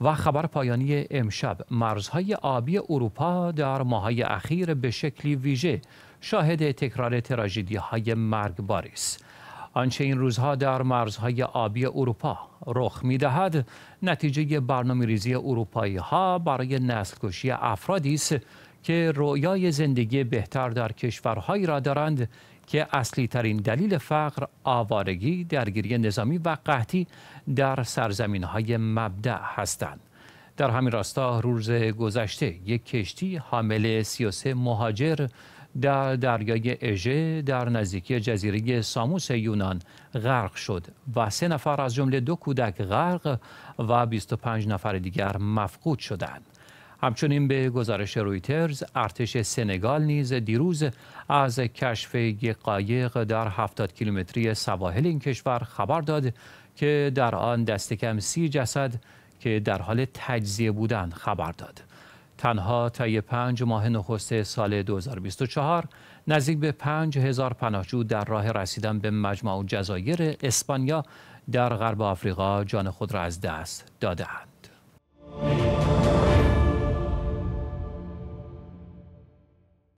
و خبر پایانی امشب مرزهای آبی اروپا در ماهای اخیر به شکلی ویژه شاهد تکرار تراجیدی های مرگ است آنچه این روزها در مرزهای آبی اروپا رخ می دهد نتیجه برنامه ریزی اروپایی ها برای نسل کشی افرادی است که رویای زندگی بهتر در کشورهایی را دارند که اصلی ترین دلیل فقر آوارگی، درگیری نظامی و قحطی در سرزمین های مبدع هستند. در همین راستا روز گذشته یک کشتی حامل 33 مهاجر در دریای اژه در نزدیکی جزیره ساموس یونان غرق شد و سه نفر از جمله دو کودک غرق و 25 نفر دیگر مفقود شدند. همچنین به گزارش رویترز ارتش سنگال نیز دیروز از کشف یک قایق در 70 کیلومتری سواحل این کشور خبر داد که در آن دست کم سی جسد که در حال تجزیه بودند خبر داد تنها طی پنج ماه نخست سال 2024 نزدیک به پنج هزار پناهجو در راه رسیدن به مجمع جزایر اسپانیا در غرب آفریقا جان خود را از دست دادهاند.